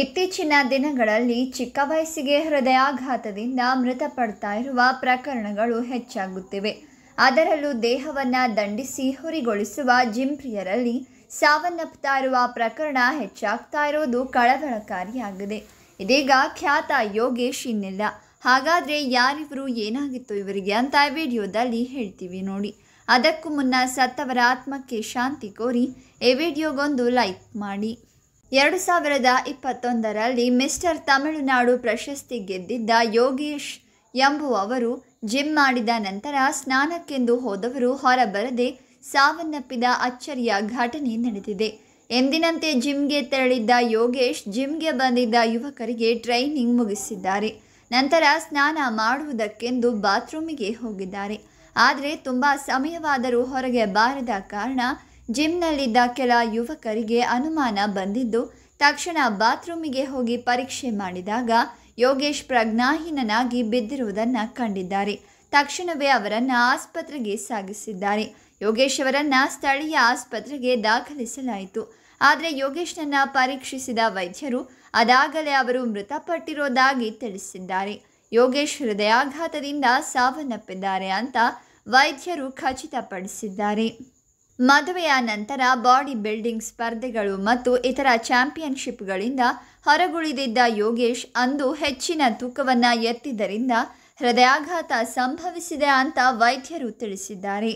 ಇತ್ತೀಚಿನ ದಿನಗಳಲ್ಲಿ ಚಿಕ್ಕ ವಯಸ್ಸಿಗೆ ಹೃದಯಾಘಾತದಿಂದ ಮೃತಪಡ್ತಾ ಇರುವ ಪ್ರಕರಣಗಳು ಹೆಚ್ಚಾಗುತ್ತಿವೆ ಅದರಲ್ಲೂ ದೇಹವನ್ನು ದಂಡಿಸಿ ಹುರಿಗೊಳಿಸುವ ಜಿಂಪ್ರಿಯರಲ್ಲಿ ಸಾವನ್ನಪ್ಪುತ್ತಾ ಇರುವ ಪ್ರಕರಣ ಹೆಚ್ಚಾಗ್ತಾ ಇರೋದು ಕಳವಳಕಾರಿಯಾಗಿದೆ ಇದೀಗ ಖ್ಯಾತ ಯೋಗೇಶ್ ಇನ್ನಿಲ್ಲ ಹಾಗಾದರೆ ಯಾರಿವರು ಏನಾಗಿತ್ತು ಇವರಿಗೆ ಅಂತ ವಿಡಿಯೋದಲ್ಲಿ ಹೇಳ್ತೀವಿ ನೋಡಿ ಅದಕ್ಕೂ ಮುನ್ನ ಸತ್ತವರ ಆತ್ಮಕ್ಕೆ ಶಾಂತಿ ಕೋರಿ ಈ ವಿಡಿಯೋಗೊಂದು ಲೈಕ್ ಮಾಡಿ ಎರಡು ಸಾವಿರದ ಇಪ್ಪತ್ತೊಂದರಲ್ಲಿ ಮಿಸ್ಟರ್ ತಮಿಳುನಾಡು ಪ್ರಶಸ್ತಿ ಗೆದ್ದಿದ್ದ ಯೋಗೇಶ್ ಎಂಬುವವರು ಜಿಮ್ ಮಾಡಿದ ನಂತರ ಸ್ನಾನಕ್ಕೆಂದು ಹೋದವರು ಹೊರಬರದೆ ಸಾವನ್ನಪ್ಪಿದ ಅಚ್ಚರಿಯ ಘಟನೆ ನಡೆದಿದೆ ಎಂದಿನಂತೆ ಜಿಮ್ಗೆ ತೆರಳಿದ್ದ ಯೋಗೇಶ್ ಜಿಮ್ಗೆ ಬಂದಿದ್ದ ಯುವಕರಿಗೆ ಟ್ರೈನಿಂಗ್ ಮುಗಿಸಿದ್ದಾರೆ ನಂತರ ಸ್ನಾನ ಮಾಡುವುದಕ್ಕೆಂದು ಬಾತ್ರೂಮಿಗೆ ಹೋಗಿದ್ದಾರೆ ಆದರೆ ತುಂಬ ಸಮಯವಾದರೂ ಹೊರಗೆ ಬಾರದ ಕಾರಣ ಜಿಮ್ನಲ್ಲಿದ್ದ ಕೆಲ ಯುವಕರಿಗೆ ಅನುಮಾನ ಬಂದಿದ್ದು ತಕ್ಷಣ ಬಾತ್ರೂಮಿಗೆ ಹೋಗಿ ಪರೀಕ್ಷೆ ಮಾಡಿದಾಗ ಯೋಗೇಶ್ ಪ್ರಜ್ಞಾಹೀನನಾಗಿ ಬಿದ್ದಿರುವುದನ್ನು ಕಂಡಿದ್ದಾರೆ ತಕ್ಷಣವೇ ಅವರನ್ನು ಆಸ್ಪತ್ರೆಗೆ ಸಾಗಿಸಿದ್ದಾರೆ ಯೋಗೇಶ್ ಅವರನ್ನು ಸ್ಥಳೀಯ ಆಸ್ಪತ್ರೆಗೆ ದಾಖಲಿಸಲಾಯಿತು ಆದರೆ ಯೋಗೇಶ್ನನ್ನು ಪರೀಕ್ಷಿಸಿದ ವೈದ್ಯರು ಅದಾಗಲೇ ಅವರು ಮೃತಪಟ್ಟಿರೋದಾಗಿ ತಿಳಿಸಿದ್ದಾರೆ ಯೋಗೇಶ್ ಹೃದಯಾಘಾತದಿಂದ ಸಾವನ್ನಪ್ಪಿದ್ದಾರೆ ಅಂತ ವೈದ್ಯರು ಖಚಿತಪಡಿಸಿದ್ದಾರೆ ಮದುವೆಯ ನಂತರ ಬಾಡಿ ಬಿಲ್ಡಿಂಗ್ ಸ್ಪರ್ಧೆಗಳು ಮತ್ತು ಇತರ ಚಾಂಪಿಯನ್ಶಿಪ್ಗಳಿಂದ ಹೊರಗುಳಿದಿದ್ದ ಯೋಗೇಶ್ ಅಂದು ಹೆಚ್ಚಿನ ತೂಕವನ್ನು ಎತ್ತಿದ್ದರಿಂದ ಹೃದಯಾಘಾತ ಸಂಭವಿಸಿದೆ ಅಂತ ವೈದ್ಯರು ತಿಳಿಸಿದ್ದಾರೆ